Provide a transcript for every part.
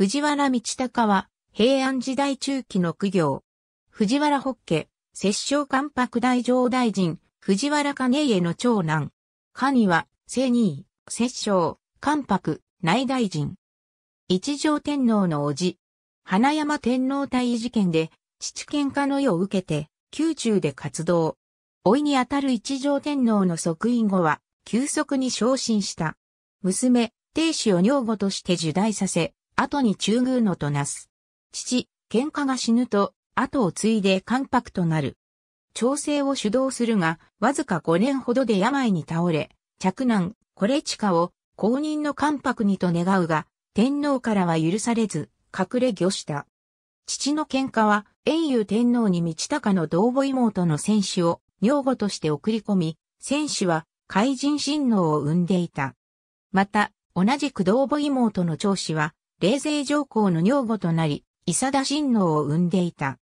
藤原道隆は、平安時代中期の苦行。藤原北家、摂政関白大上大臣、藤原兼家の長男。には、正二位、摂政、関白、内大臣。一条天皇の叔父。花山天皇退位事件で、父喧嘩の世を受けて、宮中で活動。老いにあたる一条天皇の即位後は、急速に昇進した。娘、帝子を女房として受代させ、後に中宮のとなす。父、喧嘩が死ぬと、後を継いで関白となる。調整を主導するが、わずか5年ほどで病に倒れ、嫡男、これ地下を公認の関白にと願うが、天皇からは許されず、隠れ御した。父の喧嘩は、遠遊天皇に道高の同母妹の戦士を女房として送り込み、戦士は怪人親王を生んでいた。また、同じく同母妹の長子は、冷泉上皇の女房となり、伊佐田親王を生んでいた。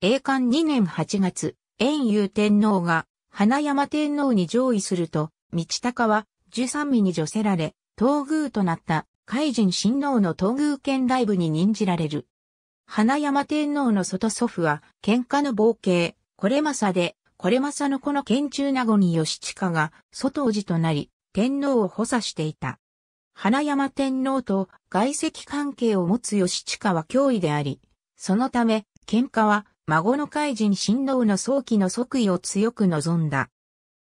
栄冠2年8月、遠遊天皇が花山天皇に上位すると、道高は十三位に除せられ、東宮となった海神親王の東宮県大部に任じられる。花山天皇の外祖父は、喧嘩の冒険、これまさで、これまさのこの県中名護に義下が、外王子となり、天皇を補佐していた。花山天皇と外籍関係を持つ義親は脅威であり、そのため、喧嘩は孫の海人親王の早期の即位を強く望んだ。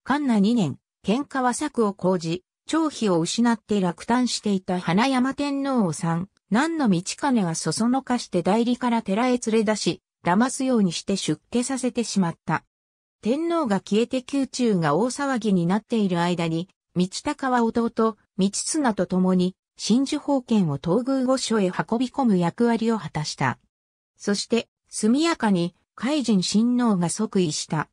関那2年、喧嘩は策を講じ、長飛を失って落胆していた花山天皇を三、何の道金がそそのかして代理から寺へ連れ出し、騙すようにして出家させてしまった。天皇が消えて宮中が大騒ぎになっている間に、道高は弟、道綱と共に、真珠宝剣を東宮御所へ運び込む役割を果たした。そして、速やかに、海神親王が即位した。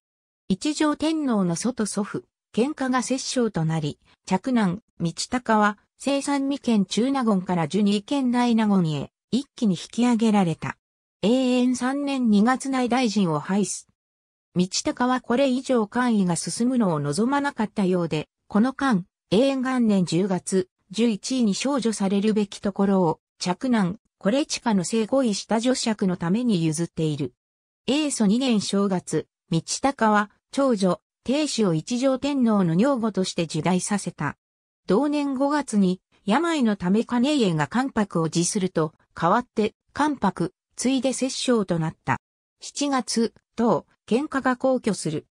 一条天皇の祖と祖父、喧嘩が摂政となり、嫡男、道隆は、生産未県中納言から受二県大納言へ、一気に引き上げられた。永遠三年二月内大臣を廃す。道隆はこれ以上官位が進むのを望まなかったようで、この間、永遠元年10月、11位に少女されるべきところを、着難、これ地下の性行為した女爵のために譲っている。英祖2年正月、道高は、長女、亭主を一条天皇の女房として受代させた。同年5月に、病のため金家が関白を辞すると、代わって関白、ついで摂政となった。7月、等、喧嘩が皇居する。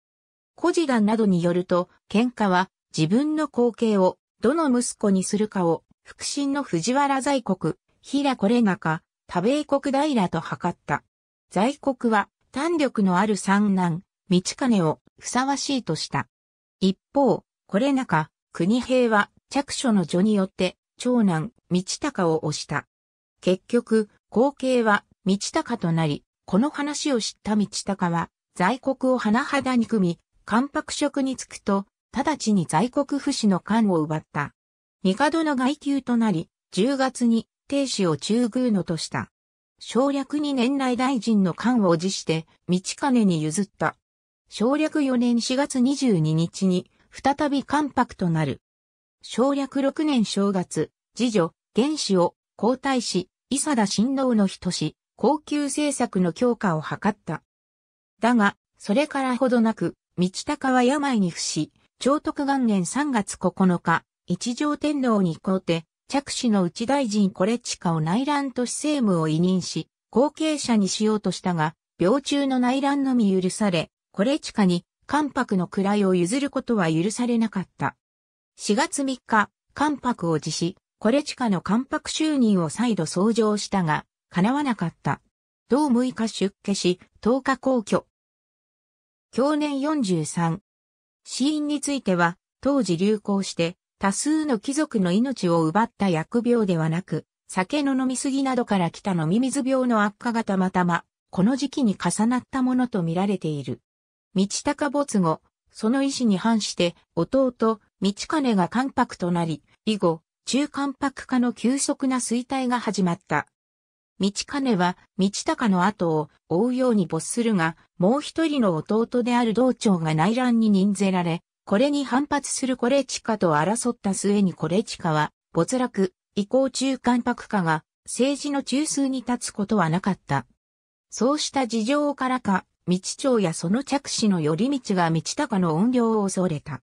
古事団などによると、喧嘩は自分の後継をどの息子にするかを、腹心の藤原在国、平これか、多米国平と測った。在国は、単力のある三男、道金をふさわしいとした。一方、これ中、国平は着手の序によって、長男、道高を推した。結局、後継は道高となり、この話を知った道高は、在国を甚だに組み、関白職に就くと、直ちに在国不死の官を奪った。帝の外宮となり、10月に定子を中宮のとした。省略に年内大臣の官を辞して、道金に譲った。省略4年4月22日に、再び関白となる。省略6年正月、次女、原子を皇太子、伊佐田親王の人し、高級政策の強化を図った。だが、それからほどなく、道高は病に伏し、長徳元年3月9日、一条天皇に皇帝、着手の内大臣コレチカを内乱と市政務を委任し、後継者にしようとしたが、病中の内乱のみ許され、コレチカに関白の位を譲ることは許されなかった。4月3日、関白を辞し、コレチカの関白就任を再度創上したが、叶わなかった。同6日出家し、10日皇居。去年43、死因については、当時流行して、多数の貴族の命を奪った疫病ではなく、酒の飲みすぎなどから来た飲み水病の悪化がたまたま、この時期に重なったものと見られている。道高没後、その意思に反して、弟、道金が関白となり、以後、中関白化の急速な衰退が始まった。道金は、道高の後を追うように没するが、もう一人の弟である道長が内乱に任ぜられ、これに反発するコレチカと争った末にコレチカは、没落、移行中間白化が、政治の中枢に立つことはなかった。そうした事情からか、道長やその着手の頼道が道高の怨霊を恐れた。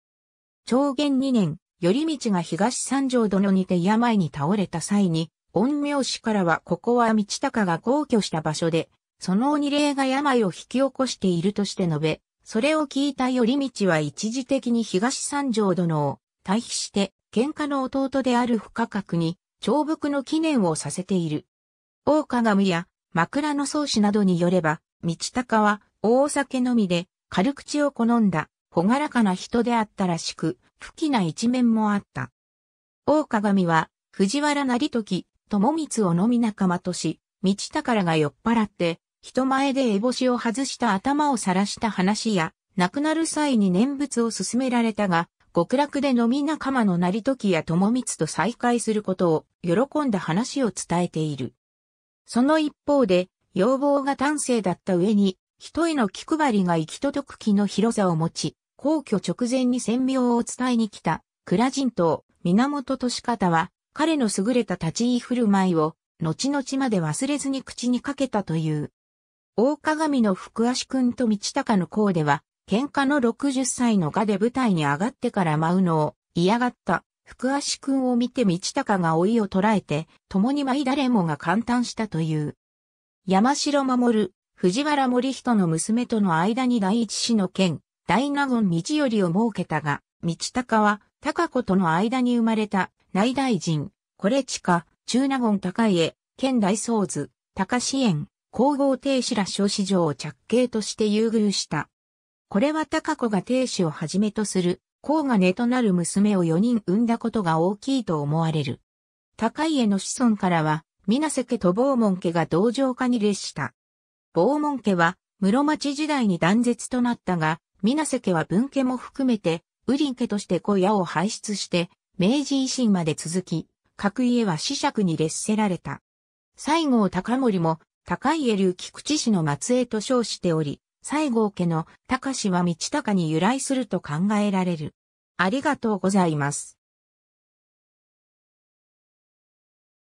長元二年、頼道が東三条殿にて病に倒れた際に、陰陽師からはここは道高が皇居した場所で、その鬼霊が病を引き起こしているとして述べ、それを聞いた頼道は一時的に東三条殿を退避して、喧嘩の弟である不可覚に、長伏の記念をさせている。大鏡や枕草子などによれば、道高は大酒のみで軽口を好んだ、ほがらかな人であったらしく、不気な一面もあった。大鏡は藤原成時、友光を飲み仲間とし、道宝が酔っ払って、人前で烏帽子を外した頭を晒した話や、亡くなる際に念仏を勧められたが、極楽で飲み仲間の成時や友光と再会することを喜んだ話を伝えている。その一方で、要望が端正だった上に、人への気配りが行き届く気の広さを持ち、皇居直前に戦明を伝えに来た、倉人島、源利方は、彼の優れた立ち居振る舞いを、後々まで忘れずに口にかけたという。大鏡の福足くんと道高の甲では、喧嘩の60歳の画で舞台に上がってから舞うのを嫌がった福足くんを見て道高が老いを捉えて、共に舞い誰もが感嘆したという。山城守、藤原森人の娘との間に第一子の剣、大納言道頼を設けたが、道高は高子との間に生まれた内大臣、これ地下、中納言高家、県大宗図、高支援、皇后帝子ら小市場を着景として優遇した。これは高子が帝子をはじめとする、皇が根となる娘を4人産んだことが大きいと思われる。高家の子孫からは、水瀬家と坊門家が同情家に列した。坊門家は、室町時代に断絶となったが、水瀬家は文家も含めて、ウリン家として小屋を排出して、明治維新まで続き、各家は子爵に列せられた。西郷隆盛も高家流菊池氏の末裔と称しており、西郷家の高氏は道高に由来すると考えられる。ありがとうございます。